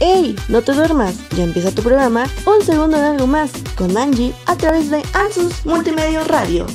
¡Ey! No te duermas, ya empieza tu programa Un Segundo de Algo Más con Angie a través de Ansus Multimedia Radio.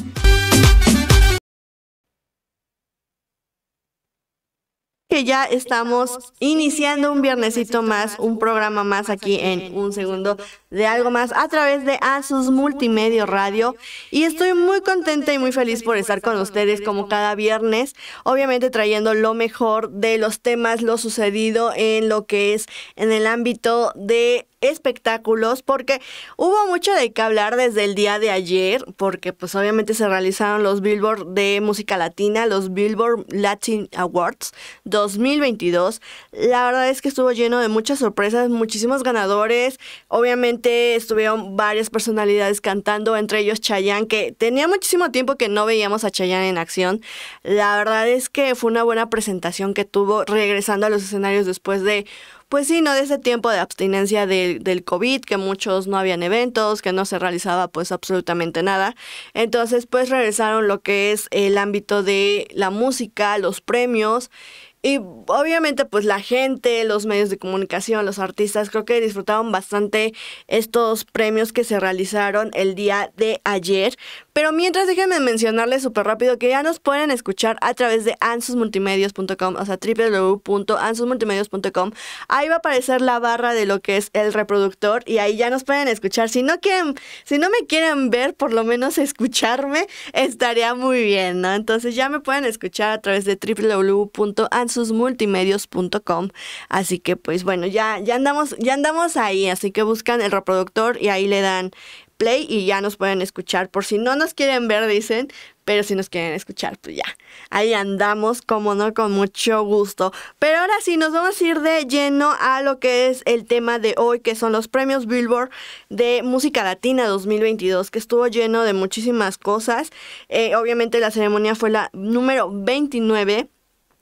Que ya estamos iniciando un viernesito más, un programa más aquí en Un Segundo de algo más a través de Asus Multimedia Radio y estoy muy contenta y muy feliz por estar con ustedes como cada viernes, obviamente trayendo lo mejor de los temas, lo sucedido en lo que es en el ámbito de espectáculos porque hubo mucho de qué hablar desde el día de ayer porque pues obviamente se realizaron los Billboard de música latina, los Billboard Latin Awards 2022. La verdad es que estuvo lleno de muchas sorpresas, muchísimos ganadores, obviamente estuvieron varias personalidades cantando, entre ellos Chayanne, que tenía muchísimo tiempo que no veíamos a Chayanne en acción. La verdad es que fue una buena presentación que tuvo regresando a los escenarios después de pues sí, ¿no? De ese tiempo de abstinencia del COVID, que muchos no habían eventos, que no se realizaba pues absolutamente nada. Entonces, pues regresaron lo que es el ámbito de la música, los premios y obviamente pues la gente, los medios de comunicación, los artistas creo que disfrutaron bastante estos premios que se realizaron el día de ayer. Pero mientras déjenme mencionarles súper rápido que ya nos pueden escuchar a través de ansusmultimedios.com, o sea www.ansusmultimedios.com. Ahí va a aparecer la barra de lo que es el reproductor y ahí ya nos pueden escuchar. Si no quieren, si no me quieren ver, por lo menos escucharme estaría muy bien, ¿no? Entonces ya me pueden escuchar a través de www.ansusmultimedios.com multimedios.com. Así que pues bueno, ya, ya, andamos, ya andamos ahí, así que buscan el reproductor y ahí le dan play y ya nos pueden escuchar. Por si no nos quieren ver, dicen, pero si nos quieren escuchar, pues ya. Ahí andamos, como no, con mucho gusto. Pero ahora sí, nos vamos a ir de lleno a lo que es el tema de hoy, que son los premios Billboard de Música Latina 2022, que estuvo lleno de muchísimas cosas. Eh, obviamente la ceremonia fue la número 29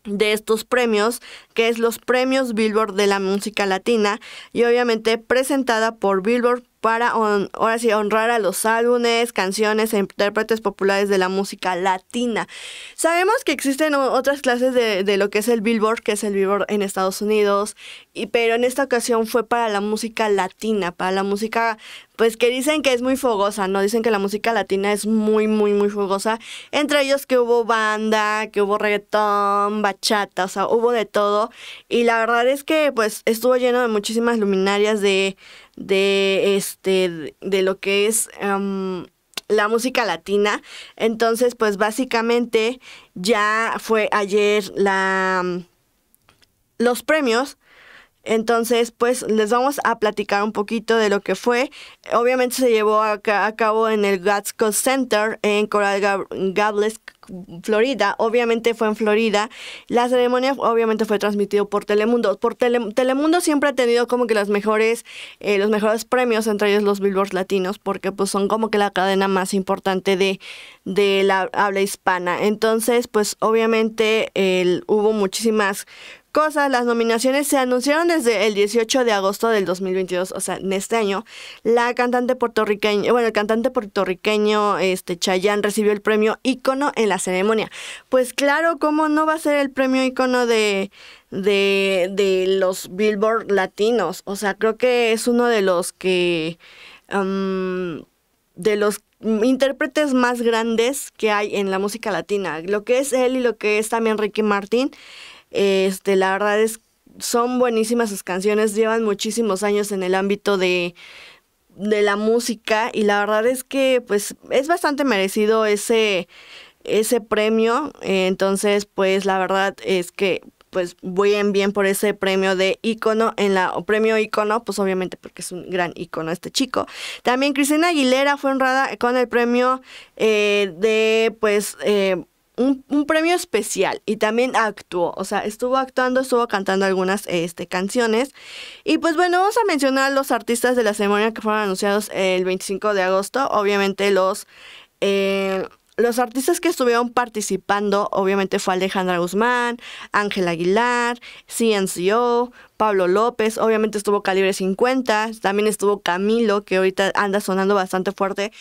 de estos premios, que es los premios Billboard de la música latina y obviamente presentada por Billboard para honrar a los álbumes, canciones e intérpretes populares de la música latina. Sabemos que existen otras clases de, lo que es el Billboard, que es el Billboard en Estados Unidos, y, pero en esta ocasión fue para la música latina, para la música, pues que dicen que es muy fogosa, ¿no? Dicen que la música latina es muy, muy, muy fogosa. Entre ellos que hubo banda, que hubo reggaetón, bachata, o sea, hubo de todo. Y la verdad es que pues estuvo lleno de muchísimas luminarias de de, este, de lo que es em, la música latina. Entonces, pues básicamente ya fue ayer la, los premios entonces, pues les vamos a platicar un poquito de lo que fue. Obviamente se llevó a, cabo en el Gatsco Center en Coral Gables, Florida. Obviamente fue en Florida. La ceremonia obviamente fue transmitido por Telemundo. Por Telemundo siempre ha tenido como que las mejores, eh, los mejores premios, entre ellos los Billboards Latinos, porque pues son como que la cadena más importante de, de la habla hispana. Entonces, pues obviamente hubo muchísimas cosas, las nominaciones se anunciaron desde el 18 de agosto del 2022, o sea, en este año. La cantante puertorriqueña, bueno, el cantante puertorriqueño este Chayanne recibió el premio ícono en la ceremonia. Pues claro, cómo no va a ser el premio ícono de de de los Billboard latinos, o sea, creo que es uno de los que de los intérpretes más grandes que hay en la música latina, lo que es él y lo que es también Ricky Martín. Este, la verdad es son buenísimas sus canciones, llevan muchísimos años en el ámbito de, de la música y la verdad es que pues es bastante merecido ese, ese premio, eh, entonces pues la verdad es que pues en bien por ese premio de ícono en la o premio ícono, pues obviamente porque es un gran ícono este chico. También Cristina Aguilera fue honrada con el premio eh, de pues eh, un, premio especial y también actuó, o sea, estuvo actuando, estuvo cantando algunas este, canciones. Y pues bueno, vamos a mencionar los artistas de la ceremonia que fueron anunciados el 25 de agosto, obviamente los... Eh, los artistas que estuvieron participando, obviamente, fue Alejandra Guzmán, Ángel Aguilar, CNCO, Pablo López, obviamente estuvo Calibre 50, también estuvo Camilo, que ahorita anda sonando bastante fuerte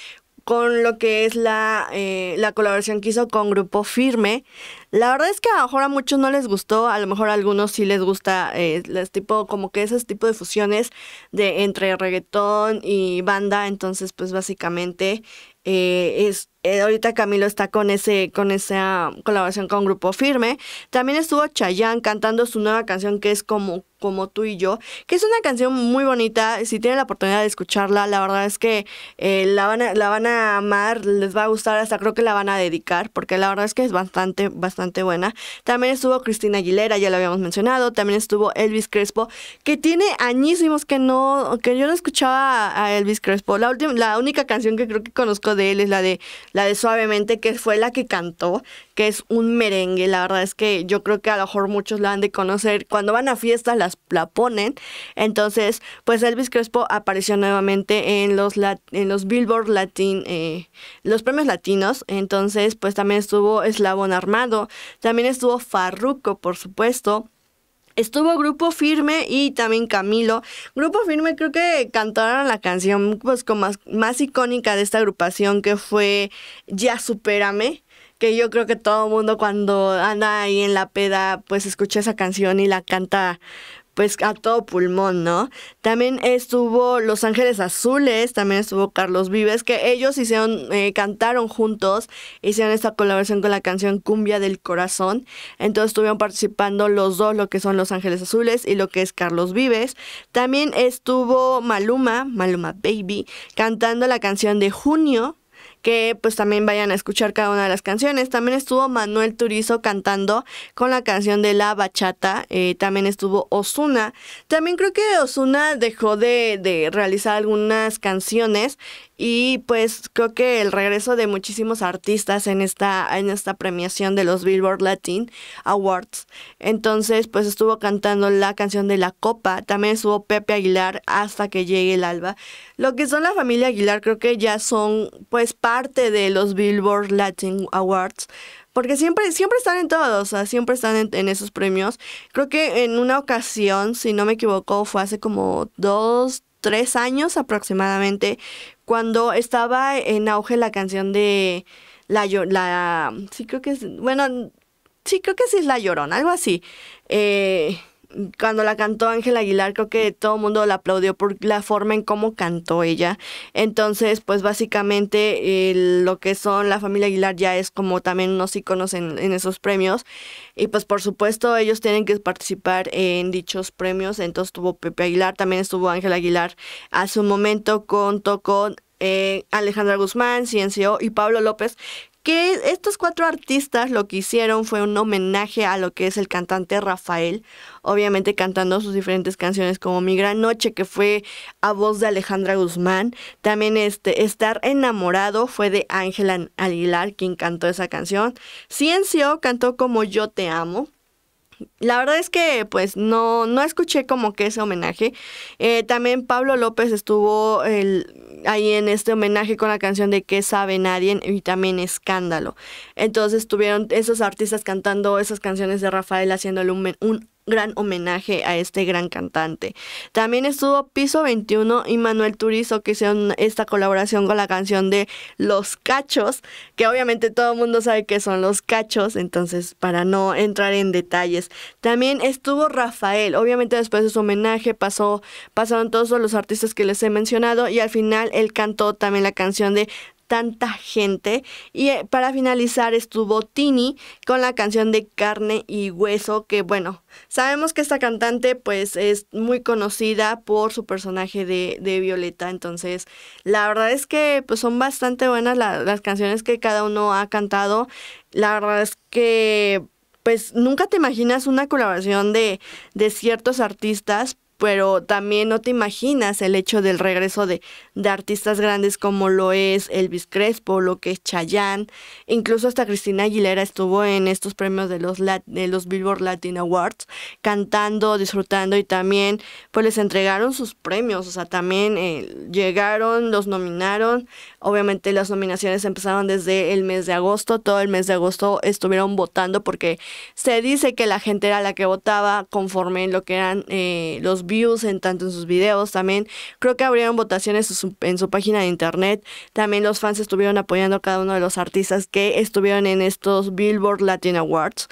con lo que es la, eh, la colaboración que hizo con Grupo Firme. La verdad es que a lo mejor a muchos no les gustó, a lo mejor a algunos sí les gusta eh, tipo, como que ese tipo de fusiones de entre reggaetón y banda, entonces pues básicamente eh, es eh, ahorita Camilo está con ese con esa colaboración con Grupo Firme. También estuvo Chayanne cantando su nueva canción que es como como tú y yo, que es una canción muy bonita. Si tienen la oportunidad de escucharla, la verdad es que eh, la, van a, la van a amar, les va a gustar, hasta creo que la van a dedicar, porque la verdad es que es bastante, bastante buena. También estuvo Cristina Aguilera, ya lo habíamos mencionado. También estuvo Elvis Crespo, que tiene añísimos que no, que yo no escuchaba a Elvis Crespo. La la única canción que creo que conozco de él es la de la de Suavemente, que fue la que cantó, que es un merengue. La verdad es que yo creo que a lo mejor muchos la han de conocer. Cuando van a fiestas las, la ponen. Entonces, pues Elvis Crespo apareció nuevamente en los, en los Billboard Latin, eh, los premios latinos. Entonces, pues también estuvo Eslabón Armado. También estuvo Farruco, por supuesto. Estuvo Grupo Firme y también Camilo. Grupo Firme creo que cantaron la canción pues, más, más icónica de esta agrupación que fue Ya Supérame que yo creo que todo el mundo cuando anda ahí en la peda, pues escucha esa canción y la canta pues a todo pulmón, ¿no? También estuvo Los Ángeles Azules, también estuvo Carlos Vives, que ellos hicieron, eh, cantaron juntos, hicieron esta colaboración con la canción Cumbia del Corazón. Entonces estuvieron participando los dos, lo que son Los Ángeles Azules y lo que es Carlos Vives. También estuvo Maluma, Maluma Baby, cantando la canción de Junio, que pues también vayan a escuchar cada una de las canciones. También estuvo Manuel Turizo cantando con la canción de La Bachata, eh, también estuvo Osuna. También creo que Osuna dejó de, de realizar algunas canciones y pues creo que el regreso de muchísimos artistas en esta, en esta premiación de los Billboard Latin Awards. Entonces, pues estuvo cantando la canción de la copa. También estuvo Pepe Aguilar hasta que llegue el alba. Lo que son la familia Aguilar creo que ya son pues parte de los Billboard Latin Awards porque siempre, siempre están en todos, o sea, siempre están en, en, esos premios. Creo que en una ocasión, si no me equivoco, fue hace como dos, tres años aproximadamente, cuando estaba en auge la canción de la, la sí creo que es, bueno, sí creo que sí es La Llorona, algo así. Eh, cuando la cantó Ángela Aguilar, creo que todo el mundo la aplaudió por la forma en cómo cantó ella. Entonces, pues básicamente lo que son la familia Aguilar ya es como también unos íconos en, en, esos premios. Y pues por supuesto ellos tienen que participar en dichos premios. Entonces estuvo Pepe Aguilar, también estuvo Ángela Aguilar a su momento contó con eh, Alejandra Guzmán, Ciencio y Pablo López, que estos cuatro artistas lo que hicieron fue un homenaje a lo que es el cantante Rafael, obviamente cantando sus diferentes canciones como Mi Gran Noche, que fue a voz de Alejandra Guzmán. También este, Estar Enamorado fue de Ángela Aguilar, quien cantó esa canción. Ciencio cantó como Yo Te Amo. La verdad es que pues no, no escuché como que ese homenaje. Eh, también Pablo López estuvo el, ahí en este homenaje con la canción de ¿Qué sabe nadie? y también Escándalo. Entonces estuvieron esos artistas cantando esas canciones de Rafael haciéndole un, un gran homenaje a este gran cantante. También estuvo Piso 21 y Manuel Turizo que hicieron esta colaboración con la canción de Los Cachos, que obviamente todo el mundo sabe que son los cachos, entonces para no entrar en detalles. También estuvo Rafael, obviamente después de su homenaje pasó, pasaron todos los artistas que les he mencionado y al final él cantó también la canción de tanta gente. Y eh, para finalizar estuvo Tini con la canción de Carne y Hueso, que bueno, sabemos que esta cantante pues es muy conocida por su personaje de, Violeta, entonces la verdad es que pues son bastante buenas las canciones que cada uno ha cantado. La verdad es que pues nunca te imaginas una colaboración de, de ciertos artistas, pero también no te imaginas el hecho del regreso de, de artistas grandes como lo es Elvis Crespo, lo que es Chayanne, incluso hasta Cristina Aguilera estuvo en estos premios de los, de los Billboard Latin Awards cantando, disfrutando y también pues les entregaron sus premios, o sea, también eh, llegaron, los nominaron, Obviamente las nominaciones empezaron desde el mes de agosto, todo el mes de agosto estuvieron votando porque se dice que la gente era la que votaba conforme en lo que eran eh, los views en tanto en sus videos también. Creo que abrieron votaciones en su, página de internet. También los fans estuvieron apoyando a cada uno de los artistas que estuvieron en estos Billboard Latin Awards.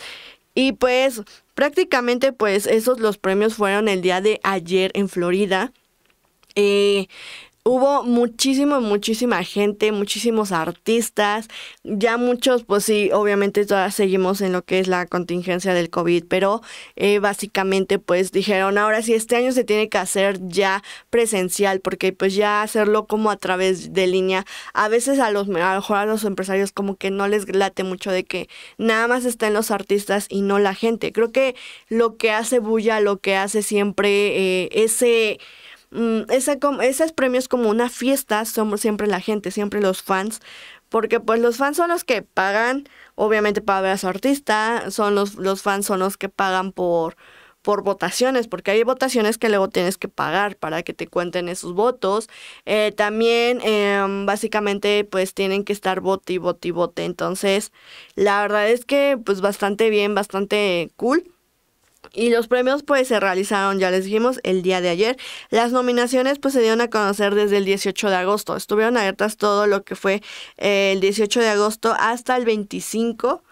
Y pues prácticamente pues esos los premios fueron el día de ayer en Florida. Eh, hubo muchísima, muchísima gente, muchísimos artistas, ya muchos, pues sí, obviamente todavía seguimos en lo que es la contingencia del COVID, pero eh, básicamente pues dijeron, ahora sí, este año se tiene que hacer ya presencial, porque pues ya hacerlo como a través de línea, a veces a los, mejor a los empresarios como que no les late mucho de que nada más estén los artistas y no la gente. Creo que lo que hace bulla, lo que hace siempre eh, ese ese mm, esa, esos premios como una fiesta somos siempre la gente, siempre los fans, porque pues los fans son los que pagan, obviamente, para ver a su artista, son los, los fans son los que pagan por, por votaciones, porque hay votaciones que luego tienes que pagar para que te cuenten esos votos. Eh, también, em, básicamente, pues tienen que estar vote y vote y vote. Entonces, la verdad es que, pues bastante bien, bastante cool. Y los premios pues se realizaron, ya les dijimos, el día de ayer. Las nominaciones pues se dieron a conocer desde el 18 de agosto. Estuvieron abiertas todo lo que fue eh, el 18 de agosto hasta el 25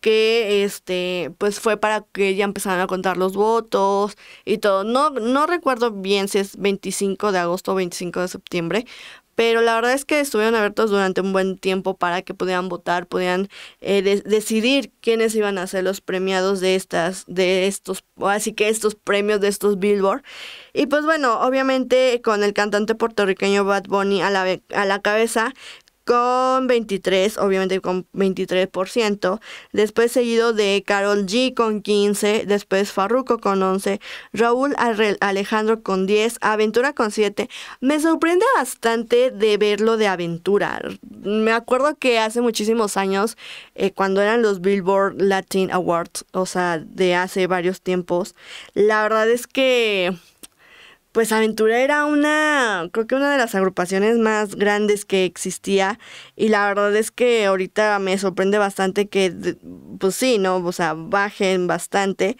que este pues fue para que ya empezaran a contar los votos y todo. No no recuerdo bien si es 25 de agosto o 25 de septiembre, pero la verdad es que estuvieron abiertos durante un buen tiempo para que pudieran votar, pudieran eh, decidir quiénes iban a ser los premiados de estas, de estos, así que estos premios de estos Billboard. Y pues bueno, obviamente con el cantante puertorriqueño Bad Bunny a la, a la cabeza, con 23, obviamente con 23%, después seguido de Carol G con 15, después Farruko con 11, Raúl Alejandro con 10, Aventura con 7. Me sorprende bastante de verlo de Aventura. Me acuerdo que hace muchísimos años, eh, cuando eran los Billboard Latin Awards, o sea, de hace varios tiempos, la verdad es que pues Aventura era una, creo que una de las agrupaciones más grandes que existía y la verdad es que ahorita me sorprende bastante que, pues sí, ¿no? O sea, bajen bastante.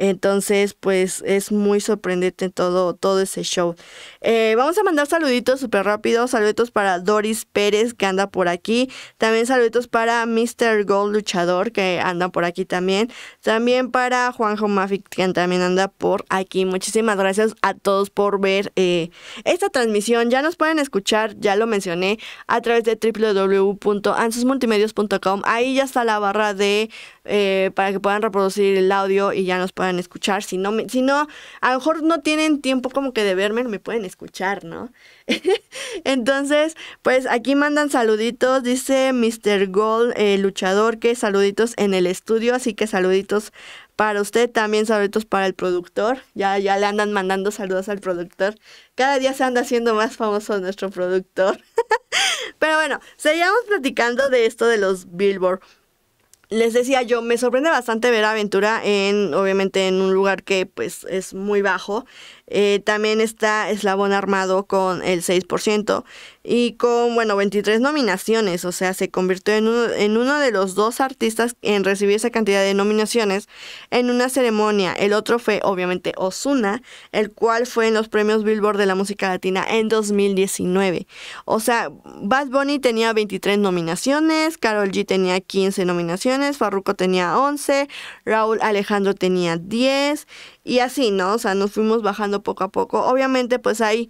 Entonces, pues es muy sorprendente todo, todo ese show. Eh, vamos a mandar saluditos súper rápido. Saluditos para Doris Pérez, que anda por aquí. También saluditos para Mr. Gold Luchador, que anda por aquí también. También para Juanjo Mafic, que también anda por aquí. Muchísimas gracias a todos por ver eh, esta transmisión. Ya nos pueden escuchar, ya lo mencioné, a través de www.ansusmultimedios.com Ahí ya está la barra de eh, para que puedan reproducir el audio y ya nos pueden escuchar. Si no, me, si no, a lo mejor no tienen tiempo como que de verme, me pueden escuchar, ¿no? Entonces, pues aquí mandan saluditos, dice Mr. Gold, eh, luchador, que saluditos en el estudio, así que saluditos para usted, también saluditos para el productor. Ya, ya le andan mandando saludos al productor. Cada día se anda haciendo más famoso nuestro productor. Pero bueno, seguimos platicando de esto de los Billboard les decía yo, me sorprende bastante ver Aventura en, obviamente, en un lugar que pues es muy bajo. Eh, también está Eslabón Armado con el 6% y con, bueno, 23 nominaciones, o sea, se convirtió en uno, en uno de los dos artistas en recibir esa cantidad de nominaciones en una ceremonia. El otro fue, obviamente, Osuna, el cual fue en los premios Billboard de la música latina en 2019. O sea, Bad Bunny tenía 23 nominaciones, Carol G tenía 15 nominaciones, Farruko tenía 11, Raúl Alejandro tenía 10 y así, ¿no? O sea, nos fuimos bajando poco a poco. Obviamente, pues hay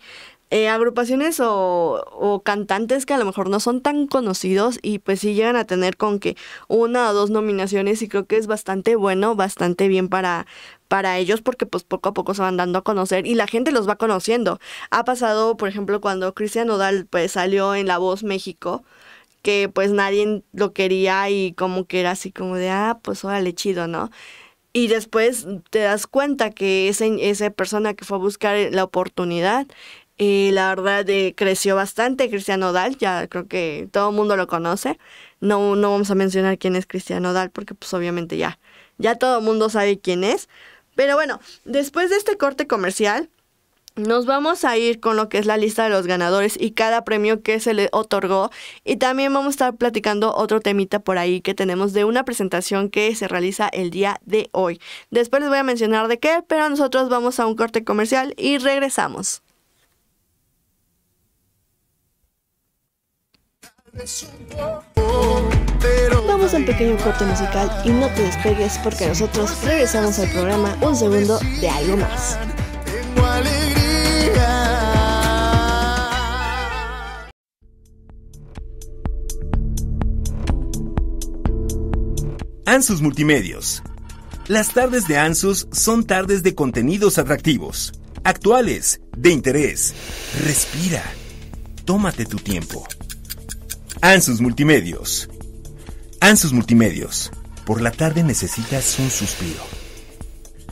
eh, agrupaciones o, cantantes que a lo mejor no son tan conocidos y pues sí llegan a tener con que una o dos nominaciones y creo que es bastante bueno, bastante bien para, para ellos porque pues poco a poco se van dando a conocer y la gente los va conociendo. Ha pasado, por ejemplo, cuando Cristian Odal pues salió en La Voz México que pues nadie lo quería y como que era así como de, ah, pues órale, chido, ¿no? Y después te das cuenta que esa persona que fue a buscar la oportunidad y la verdad eh, creció bastante Cristiano Dal, ya creo que todo el mundo lo conoce. No, no vamos a mencionar quién es Cristiano Odal porque pues obviamente ya, ya todo el mundo sabe quién es. Pero bueno, después de este corte comercial, nos vamos a ir con lo que es la lista de los ganadores y cada premio que se le otorgó. Y también vamos a estar platicando otro temita por ahí que tenemos de una presentación que se realiza el día de hoy. Después les voy a mencionar de qué, pero nosotros vamos a un corte comercial y regresamos. Vamos a un pequeño corte musical y no te despegues porque nosotros regresamos al programa Un Segundo de Algo Más. Ansus Multimedios. Las tardes de Ansus son tardes de contenidos atractivos, actuales, de interés. Respira. Tómate tu tiempo. Ansus ah, Multimedios. Ansus ah, Multimedios. Por la tarde necesitas un suspiro.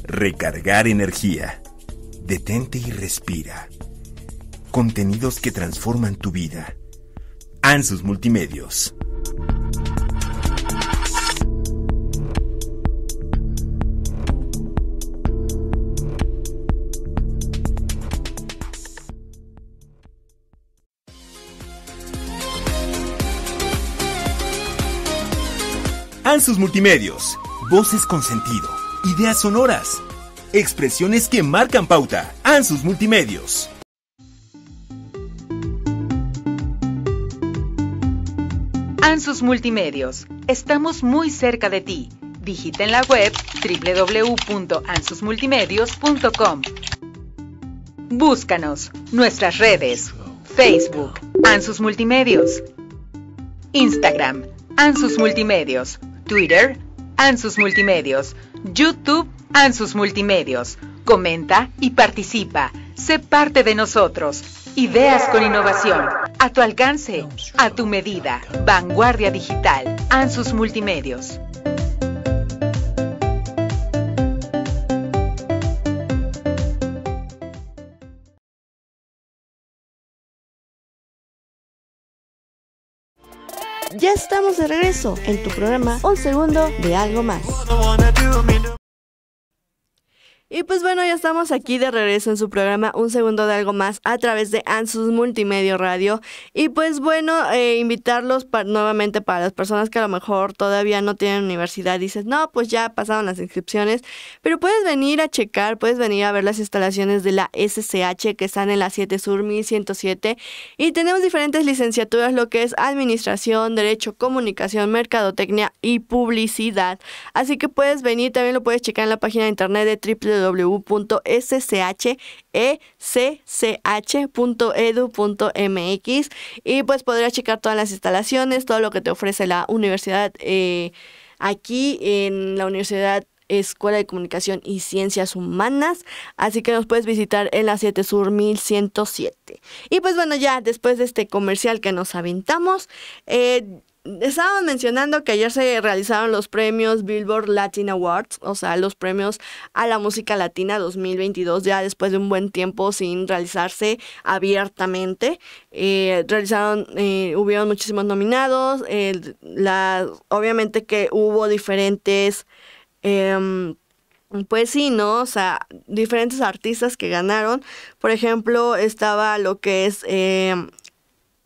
Recargar energía. Detente y respira. Contenidos que transforman tu vida. Ansus ah, Multimedios. Ansus Multimedios. Voces con sentido. Ideas sonoras. Expresiones que marcan pauta. Ansus Multimedios. Ansus Multimedios. Estamos muy cerca de ti. Digita en la web www.ansusmultimedios.com. Búscanos. Nuestras redes. Facebook. Ansus Multimedios. Instagram. Ansus Multimedios. Twitter, Ansus Multimedios, YouTube, Ansus Multimedios. Comenta y participa. Sé parte de nosotros. Ideas con innovación. A tu alcance, a tu medida. Vanguardia Digital, Ansus Multimedios. Ya estamos de regreso en tu programa Un Segundo de Algo Más. Y pues bueno, ya estamos aquí de regreso en su programa Un Segundo de Algo Más a través de ANSUS Multimedia Radio. Y pues bueno, eh, invitarlos nuevamente para las personas que a lo mejor todavía no tienen universidad. Dices, no, pues ya pasaron las inscripciones. Pero puedes venir a checar, puedes venir a ver las instalaciones de la SCH que están en la 7 Sur 1107. Y tenemos diferentes licenciaturas, lo que es Administración, Derecho, Comunicación, Mercadotecnia y Publicidad. Así que puedes venir, también lo puedes checar en la página de internet de triple www.schecch.edu.mx y pues podrás checar todas las instalaciones, todo lo que te ofrece la universidad eh, aquí en la Universidad Escuela de Comunicación y Ciencias Humanas. Así que nos puedes visitar en la 7 Sur 1107. Y pues bueno, ya después de este comercial que nos aventamos, eh, Estaban mencionando que ayer se realizaron los premios Billboard Latin Awards, o sea, los premios a la música latina 2022, ya después de un buen tiempo sin realizarse abiertamente. Eh, realizaron, eh, hubieron muchísimos nominados, la, obviamente que hubo diferentes... Em, pues sí, ¿no? O sea, diferentes artistas que ganaron. Por ejemplo, estaba lo que es em,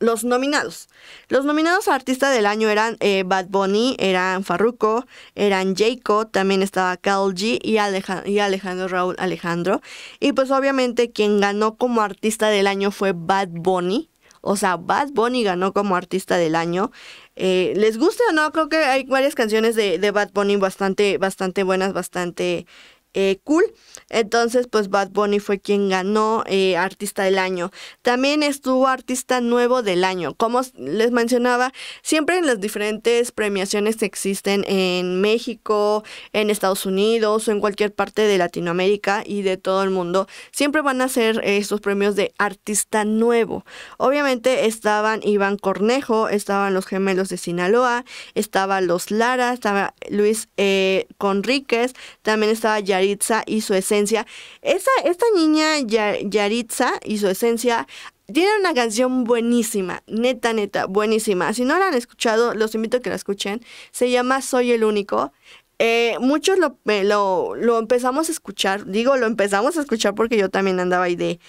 los nominados. Los nominados a Artista del Año eran eh, Bad Bunny, eran Farruko, eran Jayco, también estaba Carl G y, Alejandro, Raúl Alejandro. Y pues obviamente quien ganó como Artista del Año fue Bad Bunny. O sea, Bad Bunny ganó como Artista del Año. Eh, ¿Les gusta o no? Creo que hay varias canciones de, Bad Bunny bastante, bastante buenas, bastante eh, cool. Entonces, pues Bad Bunny fue quien ganó eh, Artista del Año. También estuvo Artista Nuevo del Año. Como les mencionaba, siempre en las diferentes premiaciones que existen en México, en Estados Unidos o en cualquier parte de Latinoamérica y de todo el mundo, siempre van a ser eh, estos premios de Artista Nuevo. Obviamente estaban Iván Cornejo, estaban los gemelos de Sinaloa, estaban los Lara, estaba Luis eh, Conríquez, también estaba Yaritza y su esencia esa, esta niña Yaritza y su esencia tiene una canción buenísima, neta, neta, buenísima. Si no la han escuchado, los invito a que la escuchen. Se llama Soy el Único. Eh, muchos eh, lo, lo, empezamos a escuchar, digo, lo empezamos a escuchar porque yo también andaba ahí de,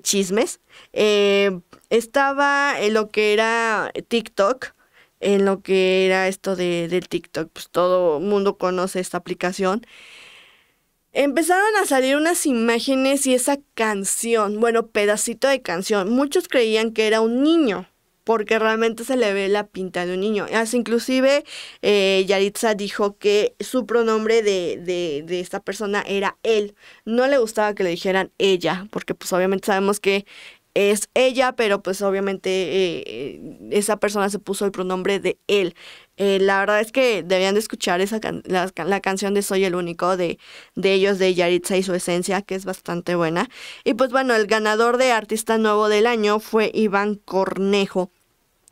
chismes. Eh, estaba en lo que era TikTok, en lo que era esto de, del TikTok, pues todo mundo conoce esta aplicación. Empezaron a salir unas imágenes y esa canción, bueno, pedacito de canción. Muchos creían que era un niño, porque realmente se le ve la pinta de un niño. Así, inclusive eh, Yaritza dijo que su pronombre de, de, de, esta persona era él. No le gustaba que le dijeran ella, porque pues obviamente sabemos que es ella, pero pues obviamente eh, eh, esa persona se puso el pronombre de él. Eh, la verdad es que debían de escuchar esa la, canción de Soy el Único de, de ellos, de Yaritza y su esencia, que es bastante buena. Y pues bueno, el ganador de Artista Nuevo del Año fue Iván Cornejo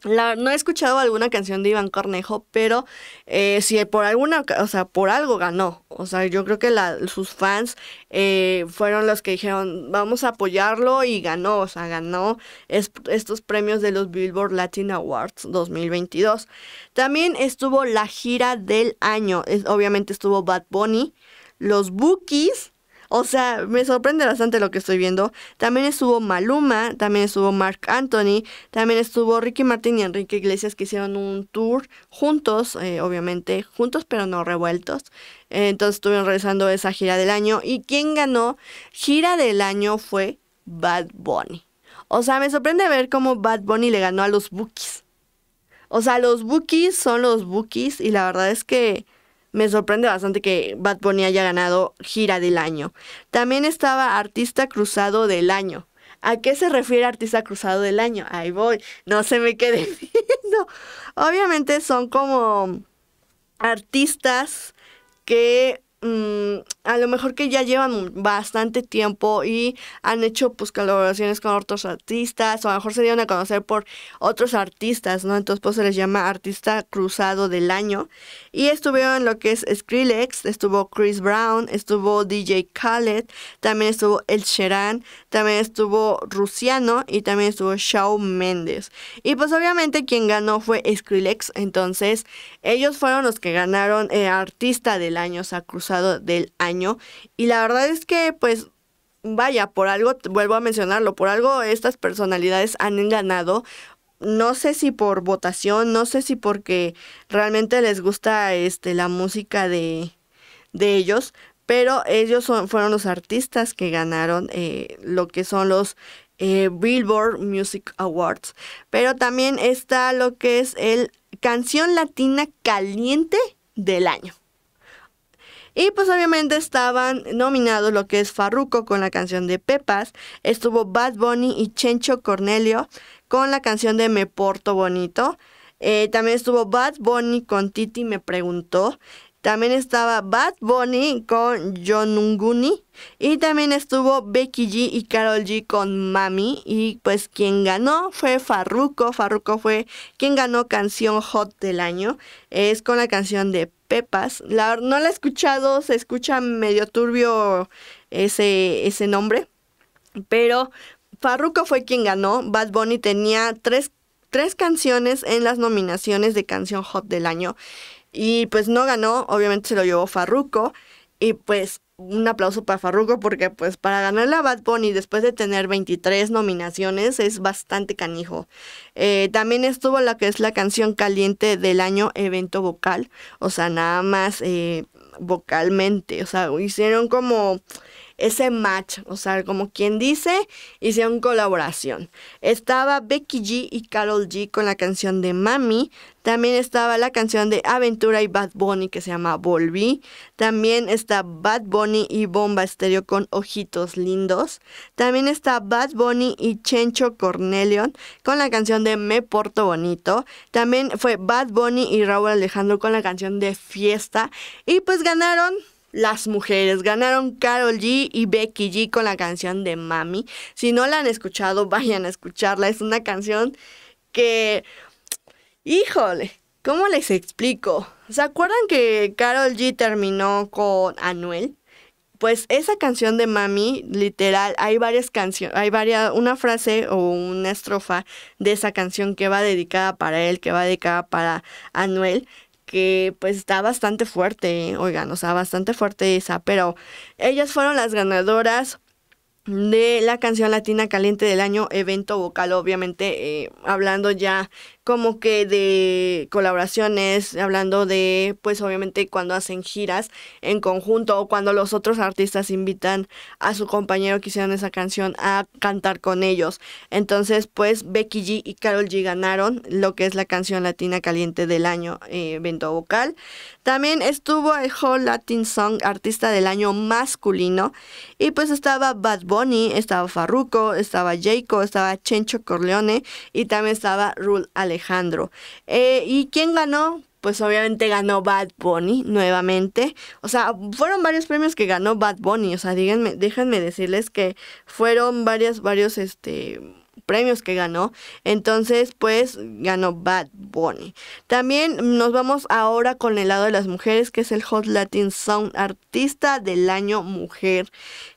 no he escuchado alguna canción de Iván Cornejo, pero eh, si por alguna, o sea, por algo ganó. O sea, yo creo que sus fans eh, fueron los que dijeron, vamos a apoyarlo y ganó. O sea, ganó estos premios de los Billboard Latin Awards 2022. También estuvo la gira del año. obviamente estuvo Bad Bunny, los Bookies, o sea, me sorprende bastante lo que estoy viendo. También estuvo Maluma, también estuvo Mark Anthony, también estuvo Ricky Martin y Enrique Iglesias que hicieron un tour juntos, eh, obviamente, juntos pero no revueltos. Eh, entonces estuvieron realizando esa gira del año. Y quien ganó gira del año fue Bad Bunny. O sea, me sorprende ver cómo Bad Bunny le ganó a los Bookies. O sea, los Bookies son los Bookies y la verdad es que me sorprende bastante que Bad Bunny haya ganado gira del año. También estaba artista cruzado del año. ¿A qué se refiere artista cruzado del año? Ahí voy, no se me quede viendo. Obviamente son como artistas que mm, a lo mejor que ya llevan bastante tiempo y han hecho pues colaboraciones con otros artistas o a lo mejor se dieron a conocer por otros artistas, ¿no? Entonces pues se les llama artista cruzado del año. Y estuvieron lo que es Skrillex, estuvo Chris Brown, estuvo DJ Khaled, también estuvo El Sheran también estuvo Rusiano y también estuvo Shawn Mendes. Y pues obviamente quien ganó fue Skrillex, entonces ellos fueron los que ganaron eh, artista del año, o sea, cruzado del año. Y la verdad es que, pues, vaya, por algo, vuelvo a mencionarlo, por algo estas personalidades han ganado. No sé si por votación, no sé si porque realmente les gusta este, la música de, de ellos, pero ellos son, fueron los artistas que ganaron eh, lo que son los eh, Billboard Music Awards. Pero también está lo que es el Canción Latina Caliente del Año. Y pues obviamente estaban nominados lo que es Farruko con la canción de Pepas, estuvo Bad Bunny y Chencho Cornelio con la canción de Me Porto Bonito. Eh, también estuvo Bad Bunny con Titi Me Preguntó. También estaba Bad Bunny con John Y también estuvo Becky G y Carol G con Mami. Y pues quien ganó fue Farruko. Farruko fue quien ganó canción Hot del año. Es con la canción de Pepas. no la he escuchado, se escucha medio turbio ese, ese nombre. Pero Farruko fue quien ganó. Bad Bunny tenía tres, tres canciones en las nominaciones de canción hot del año. Y pues no ganó, obviamente se lo llevó Farruko. Y pues un aplauso para Farruko porque pues para ganar la Bad Bunny después de tener 23 nominaciones es bastante canijo. Eh, también estuvo la que es la canción caliente del año evento vocal, o sea, nada más eh, vocalmente, o sea, hicieron como ese match, o sea, como quien dice, hicieron colaboración. Estaba Becky G y Carol G con la canción de Mami, también estaba la canción de Aventura y Bad Bunny que se llama Volví, también está Bad Bunny y Bomba Estéreo con Ojitos Lindos, también está Bad Bunny y Chencho Cornelion con la canción de Me Porto Bonito, también fue Bad Bunny y Raúl Alejandro con la canción de Fiesta y pues ganaron las mujeres. Ganaron Carol G y Becky G con la canción de Mami. Si no la han escuchado, vayan a escucharla. Es una canción que... Híjole, ¿cómo les explico? ¿Se acuerdan que Carol G terminó con Anuel? Pues esa canción de Mami, literal, hay varias canciones, hay varias, una frase o una estrofa de esa canción que va dedicada para él, que va dedicada para Anuel que pues está bastante fuerte, oigan, o sea, bastante fuerte esa, pero ellas fueron las ganadoras de la canción latina caliente del año evento vocal obviamente eh, hablando ya como que de colaboraciones, hablando de, pues obviamente cuando hacen giras en conjunto o cuando los otros artistas invitan a su compañero que hicieron esa canción a cantar con ellos. Entonces, pues Becky G y Carol G ganaron lo que es la canción latina caliente del año, eh, evento vocal. También estuvo el Whole Latin Song Artista del Año Masculino. Y pues estaba Bad Bunny, estaba Farruko, estaba Jayco, estaba Chencho Corleone y también estaba Rule Allen. Alejandro. Eh, ¿Y quién ganó? Pues obviamente ganó Bad Bunny nuevamente. O sea, fueron varios premios que ganó Bad Bunny. O sea, díganme, déjenme decirles que fueron varias, varios, este, premios que ganó. Entonces, pues ganó Bad Bunny. También nos vamos ahora con el lado de las mujeres, que es el Hot Latin Sound Artista del Año Mujer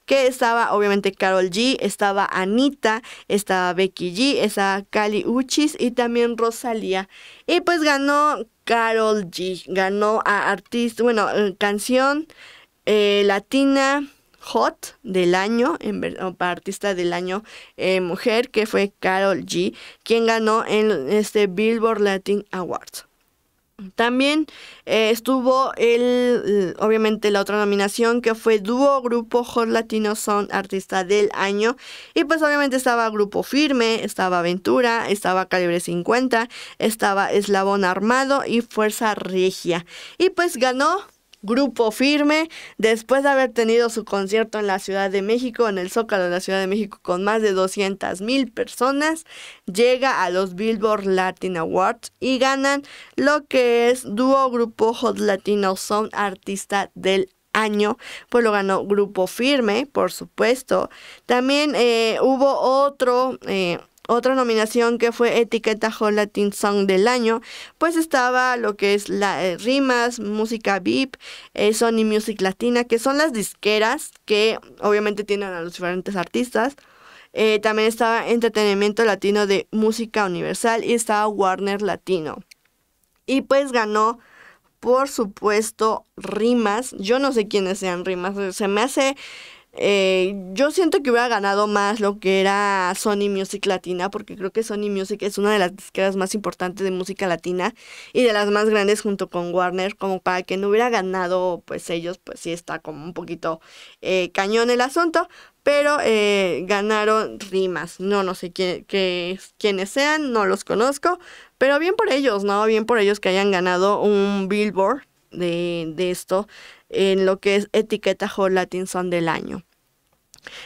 que estaba obviamente Carol G, estaba Anita, estaba Becky G, estaba Cali Uchis y también Rosalía. Y pues ganó Carol G, ganó a artista, bueno, eh, canción eh, latina, Hot del año, en, artista del año eh, mujer, que fue Carol G, quien ganó en este Billboard Latin Awards. También eh, estuvo el, obviamente la otra nominación que fue dúo grupo Hot Latino son Artista del Año. Y pues obviamente estaba Grupo Firme, estaba Aventura, estaba Calibre 50, estaba Eslabón Armado y Fuerza Regia. Y pues ganó Grupo Firme, después de haber tenido su concierto en la Ciudad de México, en el Zócalo de la Ciudad de México, con más de 200 mil personas, llega a los Billboard Latin Awards y ganan lo que es dúo grupo Hot Latino Sound Artista del año, pues lo ganó Grupo Firme, por supuesto. También eh, hubo otro... Eh, otra nominación que fue etiqueta Hot Latin Song del año, pues estaba lo que es la, eh, Rimas, Música VIP, eh, Sony Music Latina, que son las disqueras que obviamente tienen a los diferentes artistas. Eh, también estaba Entretenimiento Latino de Música Universal y estaba Warner Latino. Y pues ganó, por supuesto, Rimas. Yo no sé quiénes sean Rimas, se me hace eh, yo siento que hubiera ganado más lo que era Sony Music Latina, porque creo que Sony Music es una de las disqueras más importantes de música latina y de las más grandes junto con Warner, como para que no hubiera ganado, pues ellos, pues sí está como un poquito eh, cañón el asunto, pero eh, ganaron rimas. No, no sé quiénes sean, no los conozco, pero bien por ellos, ¿no? Bien por ellos que hayan ganado un Billboard de, de, esto, en lo que es etiqueta Hot Latin Song del año.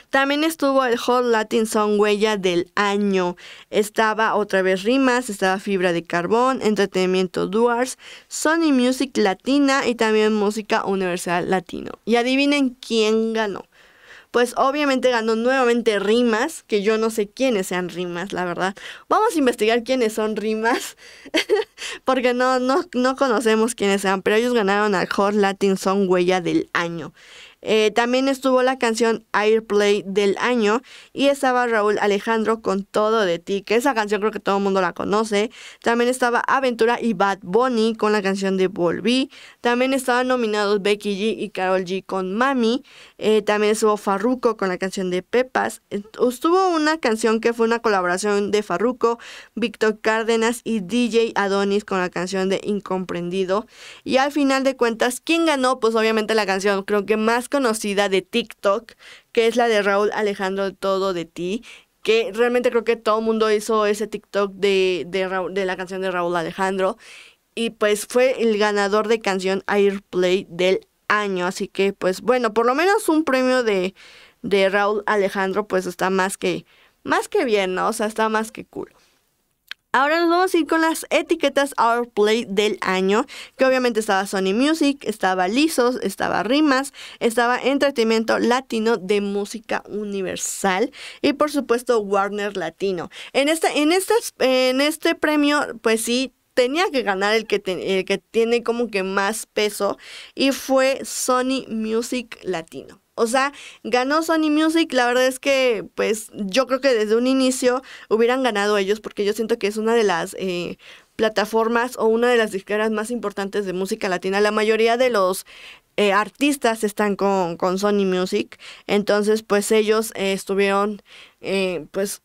También estuvo el Hot Latin Song Huella del Año. Estaba otra vez Rimas, estaba Fibra de Carbón, Entretenimiento Duars, Sony Music Latina y también Música Universal Latino. Y adivinen quién ganó pues obviamente ganó nuevamente Rimas, que yo no sé quiénes sean Rimas, la verdad. Vamos a investigar quiénes son Rimas, porque no, no, conocemos quiénes sean, pero ellos ganaron al Hot Latin Song Huella del Año. Eh, también estuvo la canción Airplay del año y estaba Raúl Alejandro con Todo de ti, que esa canción creo que todo el mundo la conoce. También estaba Aventura y Bad Bunny con la canción de Volví. También estaban nominados Becky G y Carol G con Mami. Eh, también estuvo Farruko con la canción de Pepas. Estuvo una canción que fue una colaboración de Farruko, Víctor Cárdenas y DJ Adonis con la canción de Incomprendido. Y al final de cuentas, ¿quién ganó? Pues obviamente la canción creo que más conocida de TikTok, que es la de Raúl Alejandro Todo de ti, que realmente creo que todo el mundo hizo ese TikTok de, de, de la canción de Raúl Alejandro. Y pues fue el ganador de canción Airplay del año. Así que pues bueno, por lo menos un premio de, de Raúl Alejandro pues está más que, más que bien, ¿no? O sea, está más que cool. Ahora nos vamos a ir con las etiquetas Our Play del año, que obviamente estaba Sony Music, estaba Lizos, estaba Rimas, estaba Entretenimiento Latino de Música Universal y por supuesto Warner Latino. En este, en este, en este premio, pues sí, tenía que ganar el que, el que tiene como que más peso y fue Sony Music Latino. O sea, ganó Sony Music, la verdad es que pues yo creo que desde un inicio hubieran ganado ellos porque yo siento que es una de las... Eh, plataformas o una de las disqueras más importantes de música latina. La mayoría de los eh, artistas están con, con, Sony Music. Entonces, pues ellos eh, estuvieron pues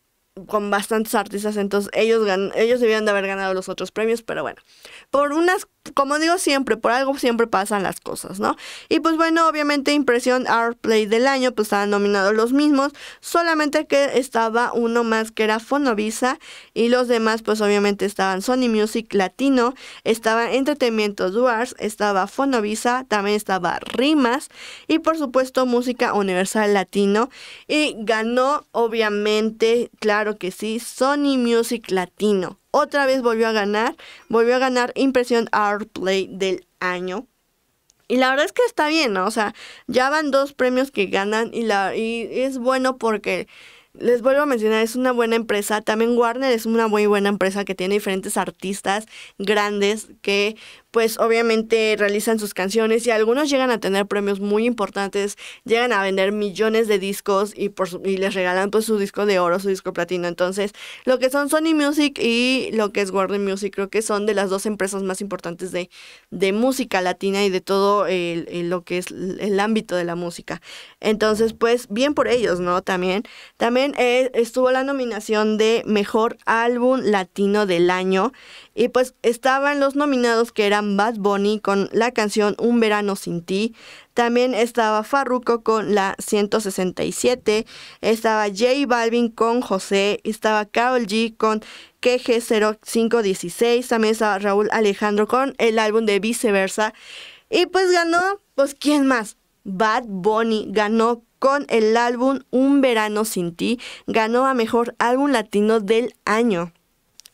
con bastantes artistas, entonces ellos, ganan ellos debían de haber ganado los otros premios, pero bueno, por unas, como digo siempre, por algo siempre pasan las cosas, ¿no? Y pues bueno, obviamente Impresión Art Play del año, pues estaban nominados los mismos, solamente que estaba uno más que era Fonovisa y los demás pues obviamente estaban Sony Music Latino, estaba Entretenimiento Duars, estaba Fonovisa, también estaba Rimas y por supuesto Música Universal Latino y ganó obviamente, claro, que sí, Sony Music Latino. Otra vez volvió a ganar, volvió a ganar Impresión Art Play del año. Y la verdad es que está bien, O sea, ya van dos premios que ganan y, la, y es bueno porque les vuelvo a mencionar, es una buena empresa. También Warner es una muy buena empresa que tiene diferentes artistas grandes que pues obviamente realizan sus canciones y algunos llegan a tener premios muy importantes, llegan a vender millones de discos y, por y les regalan pues su disco de oro, su disco platino. Entonces, lo que son Sony Music y lo que es Warner Music creo que son de las dos empresas más importantes de, música latina y de todo lo que es el ámbito de la música. Entonces, pues bien por ellos, ¿no? También, también eh, estuvo la nominación de Mejor Álbum Latino del Año y pues estaban los nominados que eran Bad Bunny con la canción Un verano sin ti. También estaba Farruko con la 167. Estaba J Balvin con José. Estaba Carol G con KG0516. También estaba Raúl Alejandro con el álbum de Viceversa. Y pues ganó, pues ¿quién más? Bad Bunny ganó con el álbum Un verano sin ti. Ganó a mejor álbum latino del año.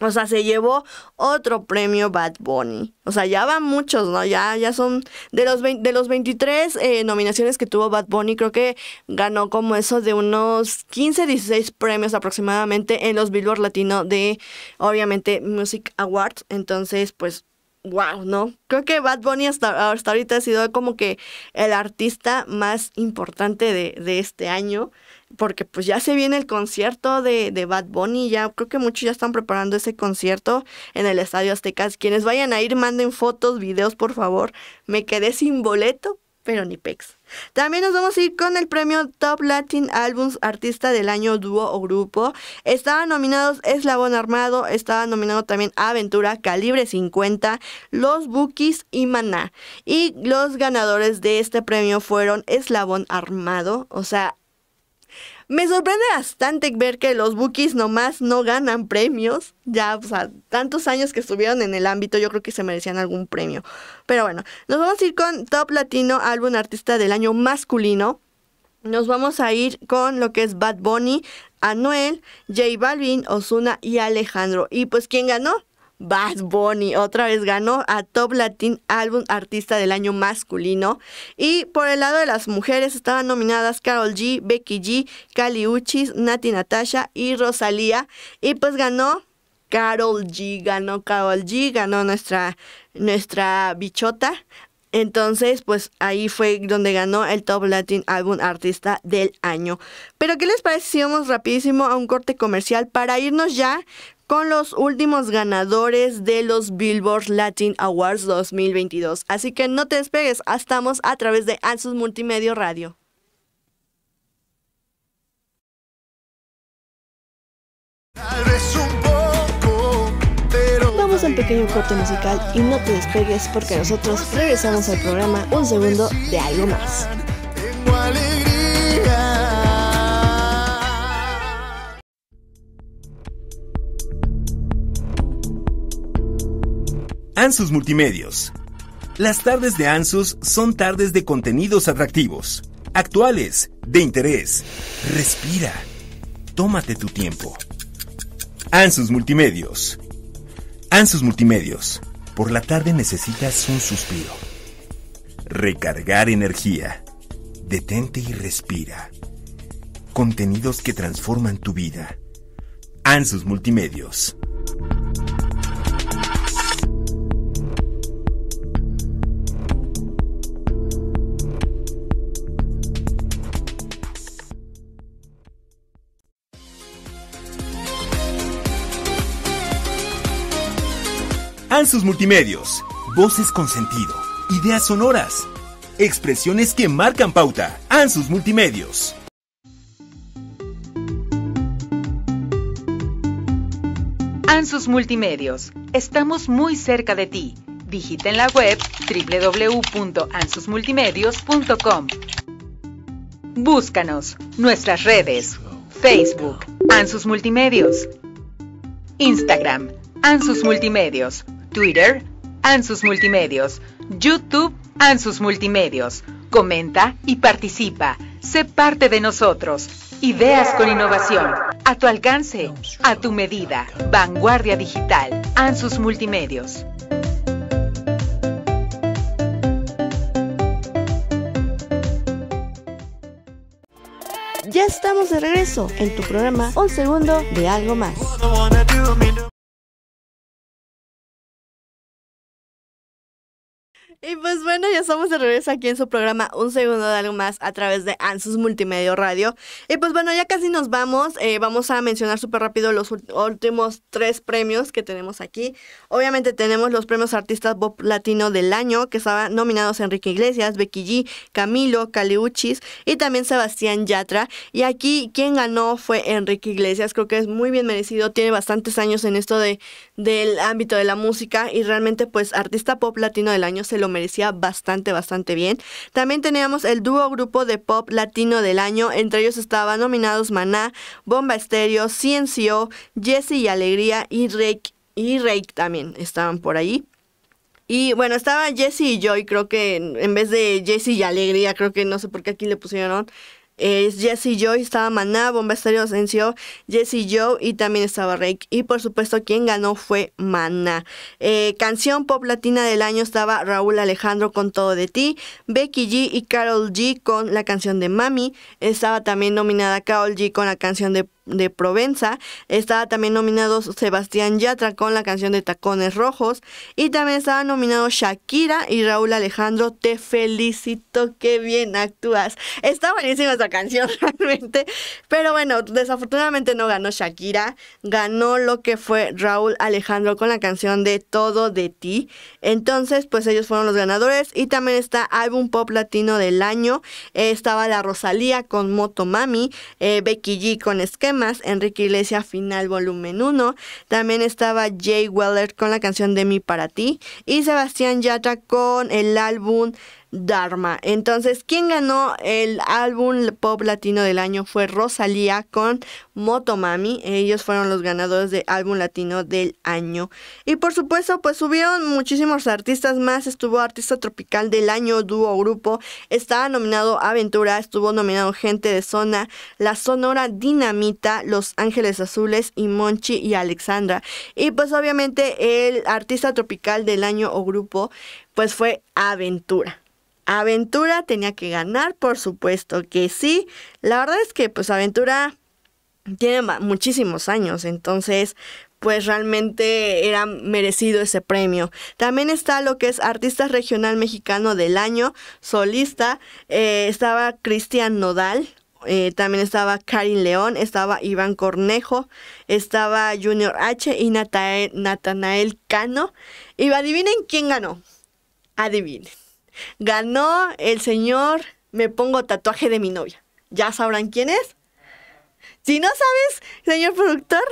O sea, se llevó otro premio Bad Bunny. O sea, ya van muchos, ¿no? Ya, ya son de los, de los 23 eh, nominaciones que tuvo Bad Bunny, creo que ganó como eso de unos 15, 16 premios aproximadamente en los Billboard Latino de, obviamente, Music Awards. Entonces, pues, wow, ¿no? Creo que Bad Bunny hasta, hasta ahorita ha sido como que el artista más importante de, de este año porque pues ya se viene el concierto de, de, Bad Bunny, ya creo que muchos ya están preparando ese concierto en el Estadio Aztecas. Quienes vayan a ir, manden fotos, videos, por favor. Me quedé sin boleto, pero ni pex. También nos vamos a ir con el premio Top Latin Albums Artista del Año Dúo o Grupo. Estaban nominados Eslabón Armado, estaba nominado también Aventura, Calibre 50, Los Bookies y Maná. Y los ganadores de este premio fueron Eslabón Armado, o sea, me sorprende bastante ver que los Bookies nomás no ganan premios. Ya, o sea, tantos años que estuvieron en el ámbito, yo creo que se merecían algún premio. Pero bueno, nos vamos a ir con Top Latino, álbum artista del año masculino. Nos vamos a ir con lo que es Bad Bunny, Anuel, J Balvin, Osuna y Alejandro. Y pues, ¿quién ganó? Bad Bunny otra vez ganó a Top Latin Álbum Artista del Año Masculino. Y por el lado de las mujeres estaban nominadas Carol G, Becky G, Cali Uchis, Nati Natasha y Rosalía. Y pues ganó Carol G, ganó Carol G, ganó nuestra, nuestra bichota. Entonces, pues ahí fue donde ganó el Top Latin Álbum Artista del Año. Pero, ¿qué les parece si vamos rapidísimo a un corte comercial para irnos ya con los últimos ganadores de los Billboard Latin Awards 2022. Así que no te despegues, ah, estamos a través de Ansus Multimedia Radio. Vamos a un pequeño corte musical y no te despegues porque nosotros regresamos al programa Un Segundo de Algo Más. Ansus Multimedios. Las tardes de Ansus son tardes de contenidos atractivos, actuales, de interés. Respira. Tómate tu tiempo. Ansus Multimedios. Ansus Multimedios. Por la tarde necesitas un suspiro. Recargar energía. Detente y respira. Contenidos que transforman tu vida. Ansus Multimedios. Ansus Multimedios. Voces con sentido. Ideas sonoras. Expresiones que marcan pauta. Ansus Multimedios. Ansus Multimedios. Estamos muy cerca de ti. Digita en la web www.ansusmultimedios.com. Búscanos. Nuestras redes. Facebook. Ansus Multimedios. Instagram. Ansus Multimedios. Twitter, Ansus Multimedios, YouTube, Ansus Multimedios. Comenta y participa. Sé parte de nosotros. Ideas con innovación. A tu alcance, a tu medida. Vanguardia Digital, Ansus Multimedios. Ya estamos de regreso en tu programa Un Segundo de Algo Más. Y pues bueno, ya somos de regreso aquí en su programa Un Segundo de Algo Más a través de ANSUS Multimedio Radio. Y pues bueno, ya casi nos vamos. Eh, vamos a mencionar súper rápido los últimos tres premios que tenemos aquí. Obviamente tenemos los premios Artistas Bob Latino del Año, que estaban nominados Enrique Iglesias, Becky G, Camilo, Caliuchis y también Sebastián Yatra. Y aquí quien ganó fue Enrique Iglesias. Creo que es muy bien merecido. Tiene bastantes años en esto de, del ámbito de la música y realmente pues artista pop latino del año se lo merecía bastante, bastante bien. También teníamos el dúo grupo de pop latino del año, entre ellos estaban nominados Maná, Bomba Estéreo, ciencio Jesse y Alegría y Rake. Y también estaban por ahí. Y bueno, estaba Jesse y Joy, creo que en vez de Jesse y Alegría, creo que no sé por qué aquí le pusieron es Jesse Joy, estaba Maná, Bomba Estéreo Jesse Joe y también estaba Rake. Y por supuesto, quien ganó fue Maná. Eh, canción pop latina del año estaba Raúl Alejandro con Todo de Ti, Becky G y Carol G con la canción de Mami. Estaba también nominada Carol G con la canción de de Provenza. Estaba también nominado Sebastián Yatra con la canción de Tacones Rojos. Y también estaba nominado Shakira y Raúl Alejandro. Te felicito, que bien actúas. Está buenísima esta canción realmente. Pero bueno, desafortunadamente no ganó Shakira. Ganó lo que fue Raúl Alejandro con la canción de Todo de ti. Entonces, pues ellos fueron los ganadores. Y también está álbum pop latino del año. estaba la Rosalía con Moto Mami eh, Becky G con Esquema. Enrique Iglesias Final Volumen 1, también estaba Jay Weller con la canción de Mi para ti y Sebastián Yatra con el álbum Dharma. Entonces, quien ganó el álbum pop latino del año fue Rosalía con Motomami. Ellos fueron los ganadores de álbum latino del año. Y por supuesto, pues subieron muchísimos artistas más. Estuvo Artista Tropical del año, dúo, grupo. Estaba nominado Aventura, estuvo nominado Gente de Zona, La Sonora Dinamita, Los Ángeles Azules y Monchi y Alexandra. Y pues obviamente el artista tropical del año o grupo pues fue Aventura. Aventura tenía que ganar, por supuesto que sí. La verdad es que pues Aventura tiene muchísimos años, entonces pues realmente era merecido ese premio. También está lo que es Artista Regional Mexicano del Año, solista, eh, estaba Cristian Nodal, eh, también estaba Karin León, estaba Iván Cornejo, estaba Junior H y Natanael Cano. Y adivinen quién ganó. Adivinen. Ganó el señor Me pongo tatuaje de mi novia. Ya sabrán quién es. Si no sabes, señor productor,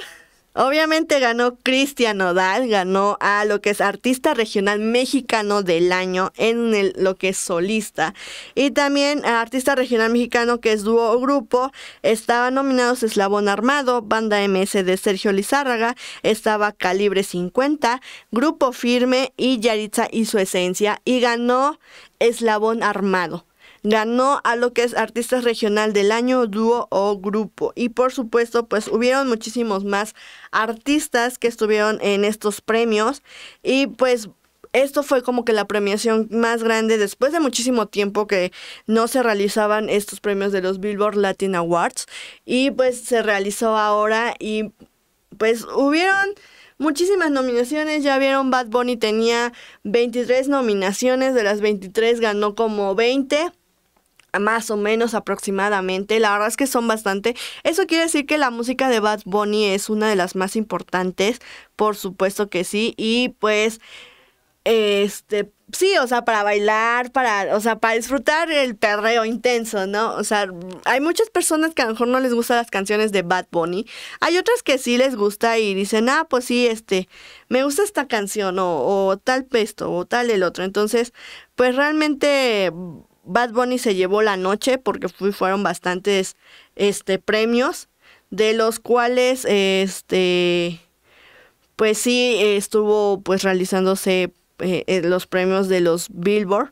Obviamente ganó Cristian Odal, ganó a lo que es artista regional mexicano del año en lo que es solista. Y también a artista regional mexicano que es dúo o grupo, estaban nominados Eslabón Armado, Banda MS de Sergio Lizárraga, estaba Calibre 50, Grupo Firme y Yaritza y su esencia. Y ganó Eslabón Armado ganó a lo que es artista regional del año, dúo o grupo. Y por supuesto, pues hubieron muchísimos más artistas que estuvieron en estos premios y pues esto fue como que la premiación más grande después de muchísimo tiempo que no se realizaban estos premios de los Billboard Latin Awards y pues se realizó ahora y pues hubieron muchísimas nominaciones, ya vieron Bad Bunny tenía 23 nominaciones, de las 23 ganó como 20 más o menos aproximadamente. La verdad es que son bastante. Eso quiere decir que la música de Bad Bunny es una de las más importantes, por supuesto que sí. Y pues, este, sí, o sea, para bailar, para, o sea, para disfrutar el perreo intenso, ¿no? O sea, hay muchas personas que a lo mejor no les gustan las canciones de Bad Bunny. Hay otras que sí les gusta y dicen, ah, pues sí, este, me gusta esta canción o, o tal pesto o tal el otro. Entonces, pues realmente Bad Bunny se llevó la noche porque fueron bastantes este, premios, de los cuales, este, pues sí, estuvo pues realizándose eh, eh, los premios de los Billboard.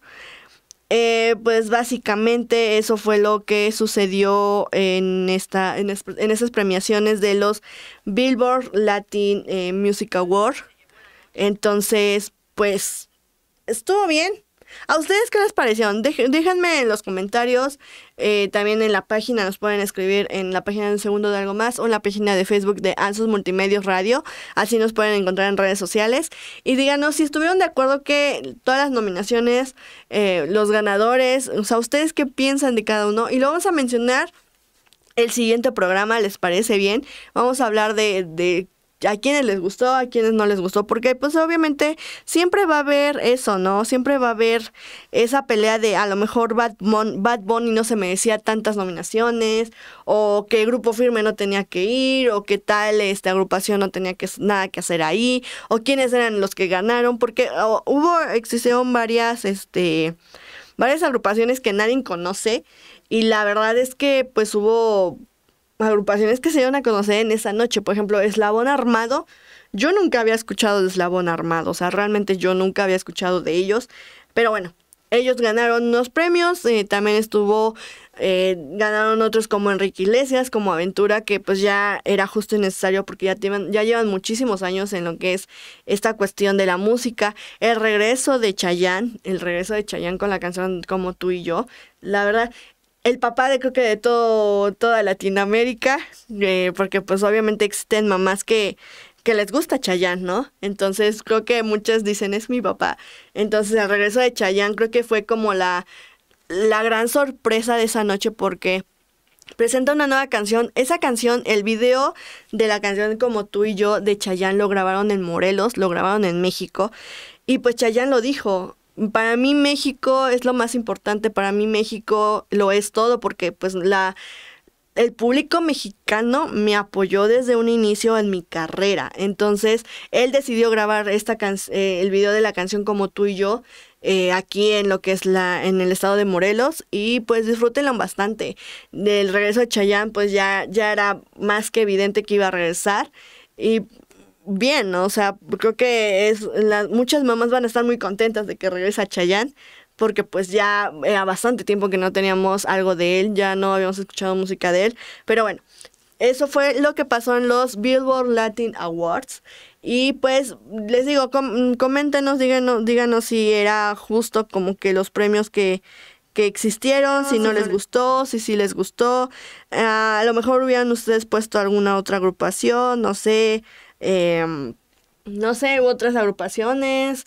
Eh, pues básicamente eso fue lo que sucedió en, esta, en, esas premiaciones de los Billboard Latin Music Award. Entonces, pues estuvo bien. ¿A ustedes qué les pareció? déjenme en los comentarios, eh, también en la página, nos pueden escribir en la página de un segundo de algo más o en la página de Facebook de Ansos Multimedios Radio, así nos pueden encontrar en redes sociales. Y díganos si estuvieron de acuerdo que todas las nominaciones, eh, los ganadores, o sea, ustedes qué piensan de cada uno. Y lo vamos a mencionar el siguiente programa, ¿les parece bien? Vamos a hablar de, de a quienes les gustó, a quienes no les gustó, porque pues obviamente siempre va a haber eso, ¿no? Siempre va a haber esa pelea de a lo mejor Bad, Bunny no se merecía tantas nominaciones, o que Grupo Firme no tenía que ir, o que tal esta agrupación no tenía que, nada que hacer ahí, o quiénes eran los que ganaron, porque hubo, existieron varias, este, varias agrupaciones que nadie conoce, y la verdad es que pues hubo agrupaciones que se dieron a conocer en esa noche. Por ejemplo, Eslabón Armado. Yo nunca había escuchado de Eslabón Armado. O sea, realmente yo nunca había escuchado de ellos. Pero bueno, ellos ganaron unos premios. Eh, también estuvo. Eh, ganaron otros como Enrique Iglesias, como Aventura, que pues ya era justo y necesario porque ya, tienen, ya llevan muchísimos años en lo que es esta cuestión de la música. El regreso de Chayán, el regreso de Chayán con la canción Como tú y yo. La verdad, el papá de creo que de todo, toda Latinoamérica, eh, porque pues obviamente existen mamás que, que les gusta Chayanne, ¿no? Entonces creo que muchas dicen, es mi papá. Entonces al regreso de Chayanne creo que fue como la, la gran sorpresa de esa noche porque presenta una nueva canción. Esa canción, el video de la canción Como tú y yo de Chayanne lo grabaron en Morelos, lo grabaron en México. Y pues Chayanne lo dijo, para mí México es lo más importante, para mí México lo es todo porque pues la el público mexicano me apoyó desde un inicio en mi carrera. Entonces, él decidió grabar esta eh, el video de la canción como tú y yo eh, aquí en lo que es la en el estado de Morelos y pues disfrútenlo bastante. Del regreso de Chayán pues ya ya era más que evidente que iba a regresar y bien, ¿no? O sea, creo que es las muchas mamás van a estar muy contentas de que regrese a Chayanne, porque pues ya era bastante tiempo que no teníamos algo de él, ya no habíamos escuchado música de él, pero bueno, eso fue lo que pasó en los Billboard Latin Awards. Y pues les digo, coméntenos, díganos, díganos si era justo como que los premios que, que existieron, ah, si no les gustó, si sí les gustó. Ah, a lo mejor hubieran ustedes puesto alguna otra agrupación, no sé, Em, no sé, otras agrupaciones.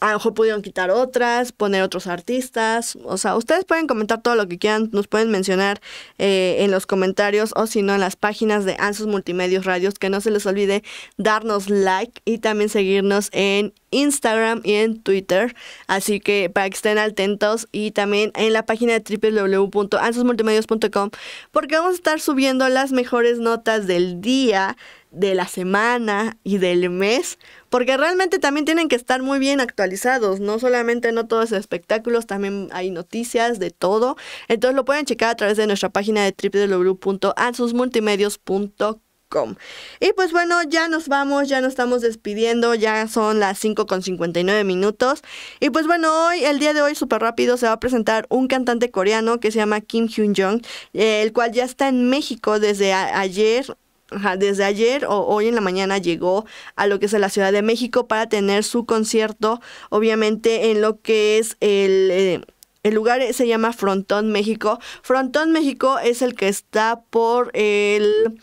A lo mejor pudieron quitar otras, poner otros artistas. O sea, ustedes pueden comentar todo lo que quieran, nos pueden mencionar eh, en los comentarios o si no en las páginas de Ansos Multimedios Radios. Que no se les olvide darnos like y también seguirnos en Instagram y en Twitter. Así que para que estén atentos y también en la página de www.ansosmultimedios.com porque vamos a estar subiendo las mejores notas del día de la semana y del mes, porque realmente también tienen que estar muy bien actualizados, no solamente no todos espectáculos, también hay noticias de todo. Entonces lo pueden checar a través de nuestra página de www.ansusmultimedios.com. Y pues bueno, ya nos vamos, ya nos estamos despidiendo, ya son las 5 con 59 minutos. Y pues bueno, hoy, el día de hoy, súper rápido, se va a presentar un cantante coreano que se llama Kim Hyun Jong, el cual ya está en México desde ayer desde ayer o hoy en la mañana llegó a lo que es la Ciudad de México para tener su concierto, obviamente en lo que es el... Eh, lugar eh, se llama Frontón México. Frontón México es el que está por el...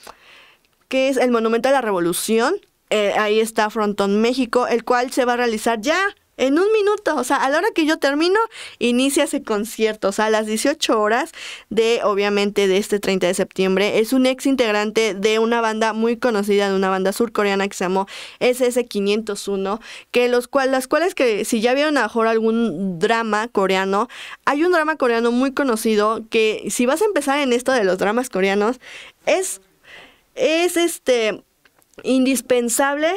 que es el Monumento a la Revolución. Eh, ahí está Frontón México, el cual se va a realizar ya en un minuto, o sea, a la hora que yo termino, inicia ese concierto, o sea, a las 18 horas de, obviamente, de este 30 de septiembre. Es un ex integrante de una banda muy conocida, de una banda surcoreana que se llamó SS501, que los cual, las cuales que si ya vieron a mejor algún drama coreano, hay un drama coreano muy conocido que si vas a empezar en esto de los dramas coreanos, es, es este, indispensable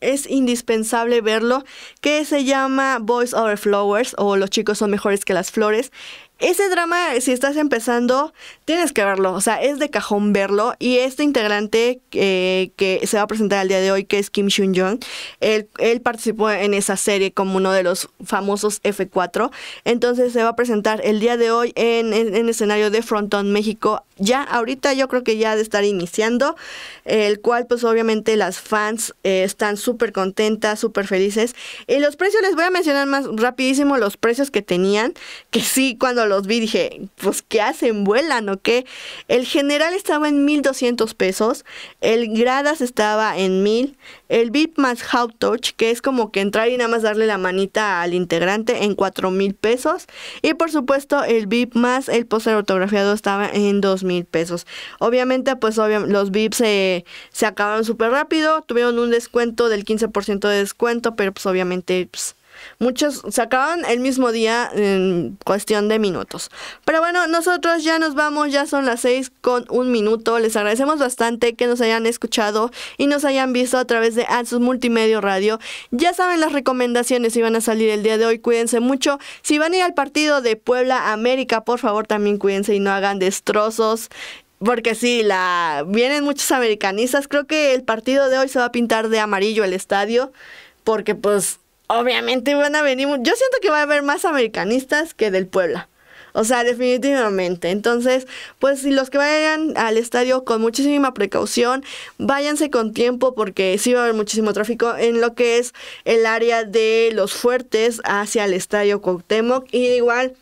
es indispensable verlo, que se llama Boys Over Flowers o Los chicos son mejores que las flores. Ese drama, si estás empezando, tienes que verlo, o sea, es de cajón verlo. Y este integrante eh, que se va a presentar el día de hoy, que es Kim Shun Jong, él, participó en esa serie como uno de los famosos F4. Entonces se va a presentar el día de hoy en, el escenario de Fronton México, ya ahorita yo creo que ya de estar iniciando, el cual pues obviamente las fans eh, están súper contentas, súper felices. Y los precios, les voy a mencionar más rapidísimo los precios que tenían, que sí, cuando los vi dije, pues que hacen? ¿Vuelan o qué? El general estaba en 1200 pesos, el gradas estaba en 1000, el VIP más How Touch, que es como que entrar y nada más darle la manita al integrante en 4000 pesos. Y por supuesto el VIP más el póster autografiado estaba en 2000 mil pesos. Obviamente, pues obviamente los VIPs se, se acabaron súper rápido, tuvieron un descuento del 15% de descuento, pero pues obviamente pues, Muchos se acaban el mismo día en cuestión de minutos. Pero bueno, nosotros ya nos vamos, ya son las 6 con un minuto. Les agradecemos bastante que nos hayan escuchado y nos hayan visto a través de sus Multimedia Radio. Ya saben las recomendaciones si van a salir el día de hoy, cuídense mucho. Si van a ir al partido de Puebla América, por favor también cuídense y no hagan destrozos. Porque sí, la vienen muchos americanistas. Creo que el partido de hoy se va a pintar de amarillo el estadio. Porque pues obviamente van a venir, yo siento que va a haber más americanistas que del Puebla. O sea, definitivamente. Entonces, pues si los que vayan al estadio con muchísima precaución, váyanse con tiempo porque sí va a haber muchísimo tráfico en lo que es el área de los fuertes hacia el estadio Cuauhtémoc y igual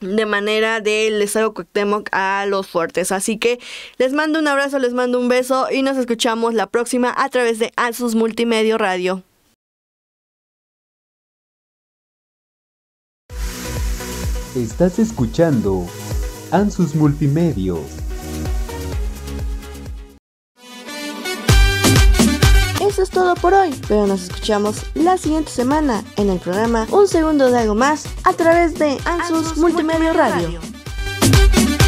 de manera del estadio Cuauhtémoc a los fuertes. Así que les mando un abrazo, les mando un beso y nos escuchamos la próxima a través de Asus Multimedio Radio. Estás escuchando Ansus Multimedio. Eso es todo por hoy, pero nos escuchamos la siguiente semana en el programa Un Segundo de Algo Más a través de Ansus, Multimedio Multimedia, Radio.